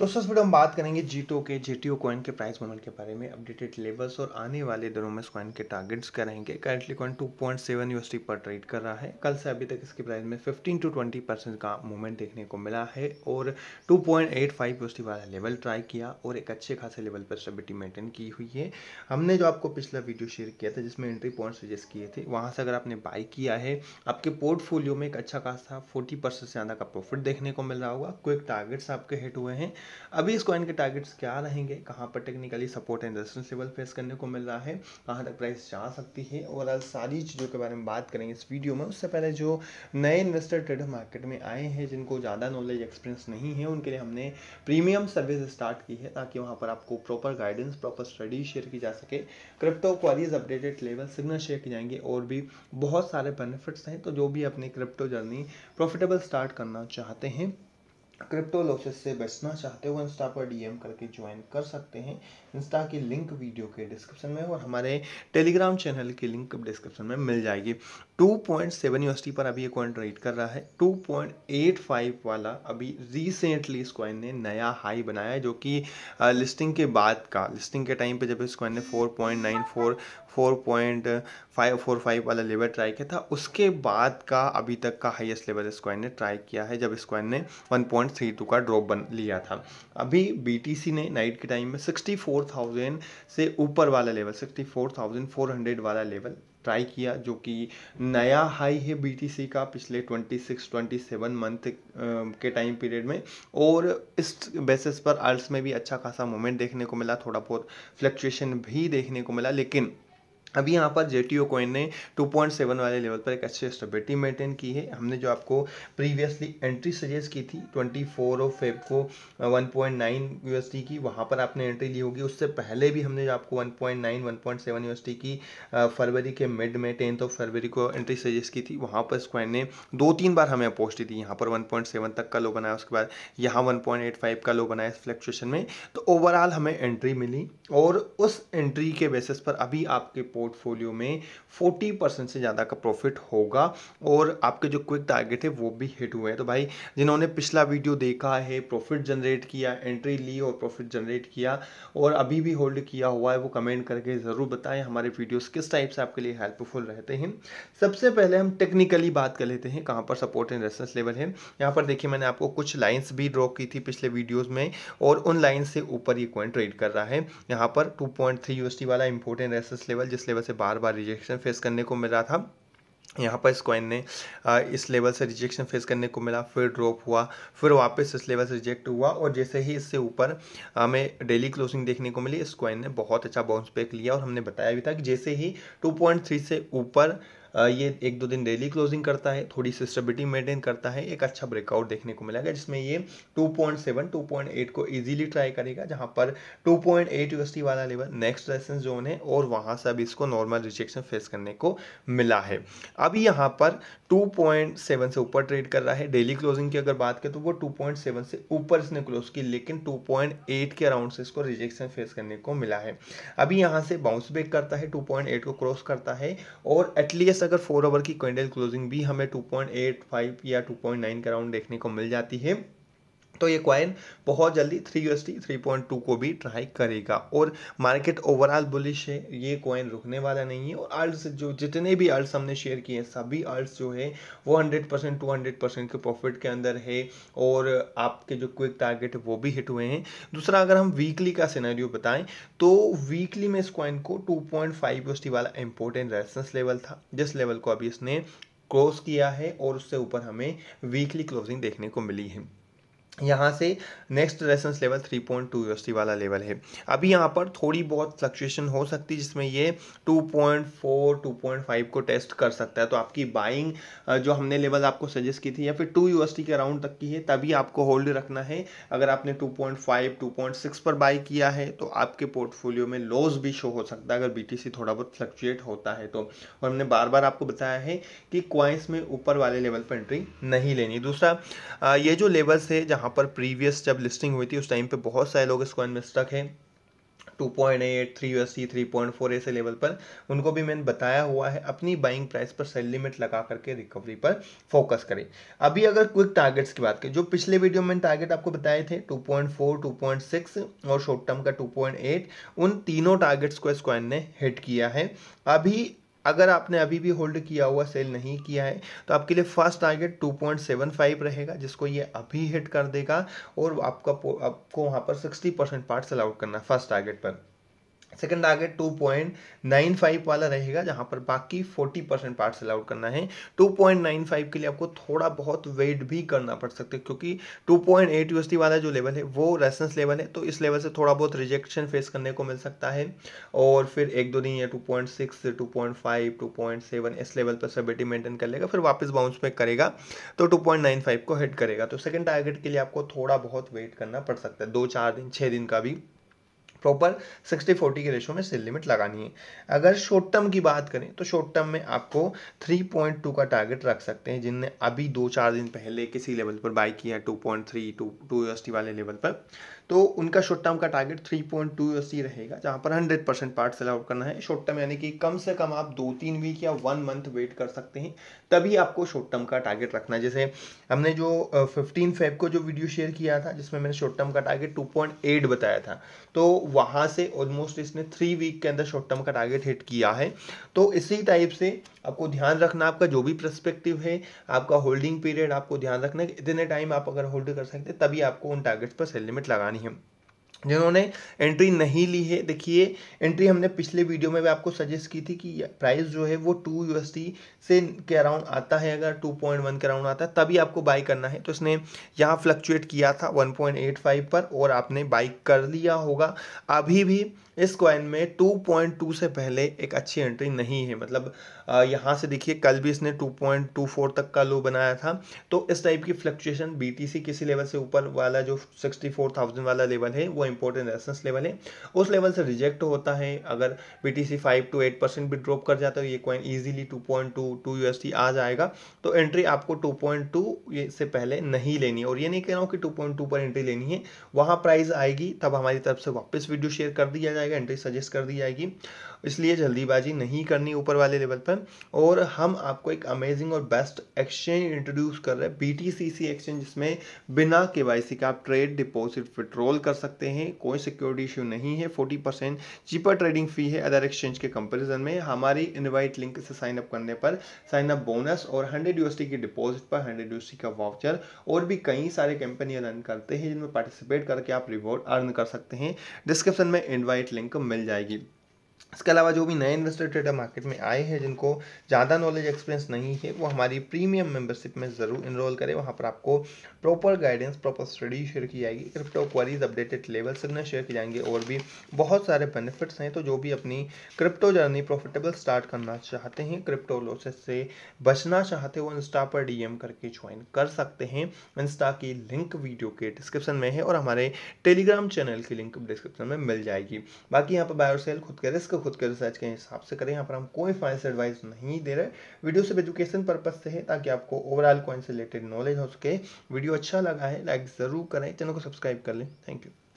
दोस्तों इस वीडियो हम बात करेंगे जी के जे टी कॉइन के प्राइस मूवमेंट के बारे में अपडेटेड लेवल्स और आने वाले दिनों में इस कॉइन के टारगेट्स रहेंगे करेंटली कॉइन 2.7 यूएसडी पर ट्रेड कर रहा है कल से अभी तक इसके प्राइस में 15 टू 20 परसेंट का मूवमेंट देखने को मिला है और 2.85 पॉइंट यूएसडी वाला लेवल ट्राई किया और एक अच्छे खासे लेवल पर स्टेबिलिटी मेंटेन की हुई है हमने जो आपको पिछला वीडियो शेयर किया था जिसमें एंट्री पॉइंट सजेस्ट किए थे वहाँ से अगर आपने बाई किया है आपके पोर्टफोलियो में एक अच्छा खासा फोर्टी से ज़्यादा का प्रॉफिट देखने को मिल रहा होगा क्विक टारगेट्स आपके हिट हुए हैं अभी इस कॉइन के टारगेट्स क्या रहेंगे कहाँ पर technically support and resistance level face करने को मिल रहा है कहाँ तक प्राइस जा सकती है ओवरऑल सारी चीज़ों के बारे में बात करेंगे इस वीडियो में उससे पहले जो नए इन्वेस्टर ट्रेडर मार्केट में आए हैं जिनको ज़्यादा नॉलेज एक्सपीरियंस नहीं है उनके लिए हमने प्रीमियम सर्विस स्टार्ट की है ताकि वहाँ पर आपको proper guidance proper study share की जा सके crypto queries updated level signal share की जाएंगे और भी बहुत सारे बेनिफिट्स हैं तो जो भी अपनी क्रिप्टो जर्नी प्रॉफिटेबल स्टार्ट करना चाहते हैं क्रिप्टो लॉसेस से बचना चाहते हो इंस्टा पर डीएम करके ज्वाइन कर सकते हैं इंस्टा की लिंक वीडियो के डिस्क्रिप्शन में और हमारे टेलीग्राम चैनल की लिंक डिस्क्रिप्शन में मिल जाएगी 2.7 यूएसटी पर अभी ये कॉइन ट्रेड कर रहा है 2.85 वाला अभी रिसेंटली इस कॉइन ने नया हाई बनाया है जो कि लिस्टिंग के बाद का लिस्टिंग के टाइम पे जब इस कॉइन ने 4.94 4.545 वाला लेवल ट्राई किया था उसके बाद का अभी तक का हाइएस्ट लेवल इस कॉइन ने ट्राई किया है जब इस कॉइन ने वन का ड्रॉप बन लिया था अभी बी ने नाइट के टाइम में सिक्सटी 64,000 थाउजेंड से ऊपर वाला लेवल 64,400 वाला लेवल ट्राई किया जो कि नया हाई है बीटीसी का पिछले 26 27 मंथ के टाइम पीरियड में और इस बेसिस पर आर्ट्स में भी अच्छा खासा मूवमेंट देखने को मिला थोड़ा बहुत फ्लक्चुएशन भी देखने को मिला लेकिन अभी यहाँ पर जे टी ओ कोइन ने 2.7 वाले लेवल पर एक अच्छी स्टेबिलिटी मेंटेन की है हमने जो आपको प्रीवियसली एंट्री सजेस्ट की थी 24 ऑफ फेब को 1.9 uh, पॉइंट की वहाँ पर आपने एंट्री ली होगी उससे पहले भी हमने जो आपको 1.9 1.7 यूएसडी की uh, फरवरी के मिड में टेंथ ऑफ फरवरी को एंट्री सजेस्ट की थी वहाँ पर स्क्वाइन ने दो तीन बार हमें अपोस्ट दी थी यहाँ पर वन तक का लो बनाया उसके बाद यहाँ वन का लो बनाया इस फ्लक्चुएशन में तो ओवरऑल हमें एंट्री मिली और उस एंट्री के बेसिस पर अभी आपके पोर्टफोलियो में 40 परसेंट से ज़्यादा का प्रॉफिट होगा और आपके जो क्विक टारगेट है वो भी हिट हुए हैं तो भाई जिन्होंने पिछला वीडियो देखा है प्रॉफिट जनरेट किया एंट्री ली और प्रॉफिट जनरेट किया और अभी भी होल्ड किया हुआ है वो कमेंट करके ज़रूर बताएं हमारे वीडियोज़ किस टाइप से आपके लिए हेल्पफुल रहते हैं सबसे पहले हम टेक्निकली बात कर लेते हैं कहाँ पर सपोर्ट एंड रेसेंस लेवल है यहाँ पर देखिए मैंने आपको कुछ लाइन्स भी ड्रॉ की थी पिछले वीडियोज़ में और उन लाइन से ऊपर ये कॉइन ट्रेड कर रहा है यहाँ पर टू पॉइंट थ्री वाला इम्पोर्टेंट रेसेंस लेवल जिस लेवल से बार बार रिजेक्शन फेस करने को मिला था यहाँ पर इस कॉइन ने इस लेवल से रिजेक्शन फेस करने को मिला फिर ड्रॉप हुआ फिर वापस इस लेवल से रिजेक्ट हुआ और जैसे ही इससे ऊपर हमें डेली क्लोजिंग देखने को मिली इस कॉइन ने बहुत अच्छा बाउंस बैक लिया और हमने बताया भी था कि जैसे ही 2.3 से ऊपर ये एक दो दिन डेली क्लोजिंग करता है थोड़ी स्टेबिलिटी मेंटेन करता है एक अच्छा ब्रेकआउट देखने को मिलेगा जिसमें ये 2.7 2.8 को इजीली ट्राई करेगा जहां पर 2.8 यूएसटी वाला लेवल नेक्स्ट रेसेंस जोन है और वहां से अब इसको नॉर्मल रिजेक्शन फेस करने को मिला है अभी यहाँ पर 2.7 से ऊपर ट्रेड कर रहा है डेली क्लोजिंग की अगर बात करें तो वो 2.7 से ऊपर इसने क्लोज की लेकिन 2.8 के अराउंड से इसको रिजेक्शन फेस करने को मिला है अभी यहाँ से बाउंस बैक करता है 2.8 को क्रॉस करता है और एटलीस्ट केस अगर फोर ओवर की कैंडल क्लोजिंग भी हमें 2.85 या 2.9 के अराउंड देखने को मिल जाती है तो ये क्वाइन बहुत जल्दी three U S T three point two को भी ट्राई करेगा और मार्केट ओवरऑल बुलिश है ये कॉइन रुकने वाला नहीं है और अर्ट्स जो जितने भी अर्ट्स हमने शेयर किए हैं सभी अर्ट्स जो है वो hundred percent two hundred percent के प्रॉफिट के अंदर है और आपके जो क्विक टारगेट वो भी हिट हुए हैं दूसरा अगर हम वीकली का सिनेरियो बताएं तो वीकली में इस कॉइन को टू पॉइंट फाइव यू वाला इंपॉर्टेंट रेजिस्टेंस लेवल था जिस लेवल को अभी इसने क्रॉस किया है और उससे ऊपर हमें वीकली क्लोजिंग देखने को मिली है यहाँ से next resistance level 3.2 point UST वाला लेवल है अभी यहाँ पर थोड़ी बहुत फ्लक्चुएशन हो सकती है जिसमें ये 2.4 2.5 को टेस्ट कर सकता है तो आपकी बाइंग जो हमने लेवल आपको सजेस्ट की थी या फिर 2 यूएसटी के अराउंड तक की है तभी आपको होल्ड रखना है अगर आपने 2.5 2.6 पर बाई किया है तो आपके पोर्टफोलियो में लॉस भी शो हो सकता है अगर बी थोड़ा बहुत फ्लक्चुएट होता है तो और हमने बार बार आपको बताया है कि क्वाइंस में ऊपर वाले लेवल पर एंट्री नहीं लेनी दूसरा ये जो लेवल्स है जहाँ यहाँ पर प्रीवियस जब लिस्टिंग हुई थी उस टाइम पे बहुत सारे लोग इस कॉइन में स्टक हैं 2.8, point eight three U S C three point four ऐसे लेवल पर उनको भी मैंने बताया हुआ है अपनी बाइंग प्राइस पर सेल लिमिट लगा करके रिकवरी पर फोकस करें अभी अगर क्विक टारगेट्स की बात करें जो पिछले वीडियो में टारगेट आपको बताए थे 2.4, 2.6 और शॉर्ट टर्म का 2.8 उन तीनों टारगेट्स को इस क्वाइन ने हिट किया है अभी अगर आपने अभी भी होल्ड किया हुआ सेल नहीं किया है तो आपके लिए फर्स्ट टारगेट 2.75 रहेगा जिसको ये अभी हिट कर देगा और आपका आपको वहां पर 60 परसेंट पार्ट सेल आउट करना फर्स्ट टारगेट पर सेकेंड आगे टू पॉइंट नाइन फाइव वाला रहेगा जहां पर बाकी फोर्टी परसेंट पार्ट अलाउड करना है 2.95 के लिए आपको थोड़ा बहुत वेट भी करना पड़ सकता है क्योंकि टू पॉइंट यूएसडी वाला जो लेवल है वो रेसेंस लेवल है तो इस लेवल से थोड़ा बहुत रिजेक्शन फेस करने को मिल सकता है और फिर एक दो दिन या two point six two point five two point seven इस लेवल पर सबिटी मेंटेन कर लेगा फिर वापस बाउंस में करेगा तो टू पॉइंट नाइन फाइव को हिट करेगा तो सेकेंड टारगेट के लिए आपको थोड़ा बहुत वेट करना पड़ सकता है दो चार दिन छः दिन का भी प्रॉपर 60 40 के रेशो में सेल लिमिट लगानी है अगर शॉर्ट टर्म की बात करें तो शॉर्ट टर्म में आपको 3.2 का टारगेट रख सकते हैं जिनने अभी दो चार दिन पहले किसी लेवल पर बाई किया 2.3 2 2 वाले लेवल पर तो उनका शॉर्ट टर्म का target three point two C रहेगा जहां पर hundred percent part sell out करना है शॉर्ट टर्म यानी कि कम से कम आप दो तीन वीक या वन मंथ वेट कर सकते हैं तभी आपको शॉर्ट टर्म का टारगेट रखना है जैसे हमने जो फिफ्टीन फेब को जो वीडियो शेयर किया था जिसमें मैंने शॉर्ट टर्म का टारगेट टू पॉइंट एट बताया था तो वहाँ से ऑलमोस्ट इसने थ्री वीक के अंदर शॉर्ट टर्म का टारगेट हिट किया है तो इसी टाइप से आपको ध्यान रखना आपका जो भी प्रस्पेक्टिव है आपका होल्डिंग पीरियड आपको ध्यान रखना है इतने टाइम आप अगर होल्ड कर सकते तभी आपको उन टारगेट्स पर सेल लिमिट लगानी है जिन्होंने एंट्री नहीं ली है देखिए एंट्री हमने पिछले वीडियो में भी आपको सजेस्ट की थी कि प्राइस जो है वो टू यू से के अराउंड आता है अगर 2.1 के अराउंड आता है तभी आपको बाई करना है तो इसने यहाँ फ्लक्चुएट किया था 1.85 पर और आपने बाई कर लिया होगा अभी भी इस क्वाइन में 2.2 से पहले एक अच्छी एंट्री नहीं है मतलब यहाँ से देखिए कल भी इसने 2.24 तक का लो बनाया था तो इस टाइप की फ्लक्चुएशन बी किसी लेवल से ऊपर वाला जो 64,000 वाला लेवल है वो इंपॉर्टेंट रेसेंस लेवल है उस लेवल से रिजेक्ट होता है अगर B T C five to eight percent भी ड्रॉप कर जाता है ये coin easily two point two two U S T आ जाएगा तो एंट्री आपको टू पॉइंट टू से पहले नहीं लेनी है और ये नहीं कह रहा हूँ कि टू पॉइंट टू पर एंट्री लेनी है वहाँ प्राइस आएगी तब हमारी तरफ से वापस वीडियो शेयर कर दिया जाएगा एंट्री सजेस्ट कर दी जाएगी इसलिए जल्दीबाजी नहीं करनी ऊपर वाले लेवल पर और हम आपको एक अमेजिंग और बेस्ट एक्सचेंज इंट्रोड्यूस कर रहे हैं B T C C exchange जिसमें बिना के वाई सी का आप ट्रेड डिपॉजिट विड्रॉल कर सकते हैं हैं कोई सिक्योरिटी इशू नहीं है forty percent cheaper trading fee है अदर एक्सचेंज के कंपेरिजन में हमारी इनवाइट लिंक से साइन अप करने पर साइन अप बोनस और हंड्रेड यूएसटी की डिपॉजिट पर हंड्रेड यूएसटी का वाउचर और भी कई सारे कंपनियां रन करते हैं जिनमें पार्टिसिपेट करके आप रिवॉर्ड अर्न कर सकते हैं डिस्क्रिप्शन में इन्वाइट लिंक मिल जाएगी इसके अलावा जो भी नए इन्वेस्टर ट्रेडर मार्केट में आए हैं जिनको ज़्यादा नॉलेज एक्सपीरियंस नहीं है वो हमारी प्रीमियम मेंबरशिप में ज़रूर इनरोल करें वहाँ पर आपको proper guidance proper study share की जाएगी क्रिप्टो क्वारीज अपडेटेड लेवल सबने शेयर की जाएंगे और भी बहुत सारे बेनिफिट्स हैं तो जो भी अपनी क्रिप्टो जर्नी प्रॉफिटेबल स्टार्ट करना चाहते हैं क्रिप्टो लॉसेस से बचना चाहते हैं वो इंस्टा पर डी करके ज्वाइन कर सकते हैं इंस्टा की लिंक वीडियो के डिस्क्रिप्शन में है और हमारे टेलीग्राम चैनल की लिंक डिस्क्रिप्शन में मिल जाएगी बाकी यहाँ पर बायोसेल खुद के रिस्क तो खुद के रिसर्च के हिसाब से करें यहाँ पर हम कोई फाइनेंस एडवाइस नहीं दे रहे वीडियो सिर्फ एजुकेशन पर्पज से है ताकि आपको ओवरऑल कॉइन से रिलेटेड नॉलेज हो सके वीडियो अच्छा लगा है लाइक ज़रूर करें चैनल को सब्सक्राइब कर लें थैंक यू